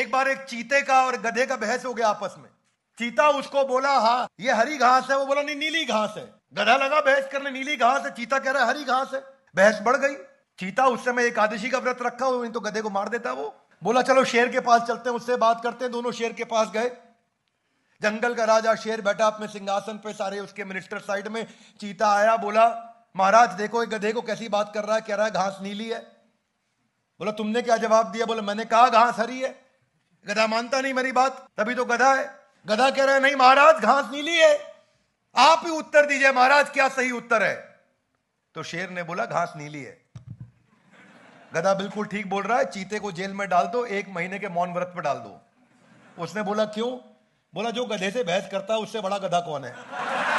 एक बार एक चीते का और गधे का बहस हो गया आपस में चीता उसको बोला हाँ ये हरी घास है वो बोला नहीं नीली घास है गधा लगा बहस करने नीली घास है चीता कह रहा है हरी घास है बहस बढ़ गई चीता उस समय एकादशी का व्रत रखा हुआ तो गधे को मार देता वो बोला चलो शेर के पास चलते हैं उससे बात करते हैं दोनों शेर के पास गए जंगल का राजा शेर बैठा अपने सिंहासन पे सारे उसके मिनिस्टर साइड में चीता आया बोला महाराज देखो एक गधे को कैसी बात कर रहा है कह रहा है घास नीली है बोला तुमने क्या जवाब दिया बोला मैंने कहा घास हरी है गधा मानता नहीं मेरी बात तभी तो गधा है गधा कह रहा है नहीं महाराज घास नीली है आप ही उत्तर दीजिए महाराज क्या सही उत्तर है तो शेर ने बोला घास नीली है गधा बिल्कुल ठीक बोल रहा है चीते को जेल में डाल दो एक महीने के मौन व्रत पर डाल दो उसने बोला क्यों बोला जो गधे से बहस करता है उससे बड़ा गधा कौन है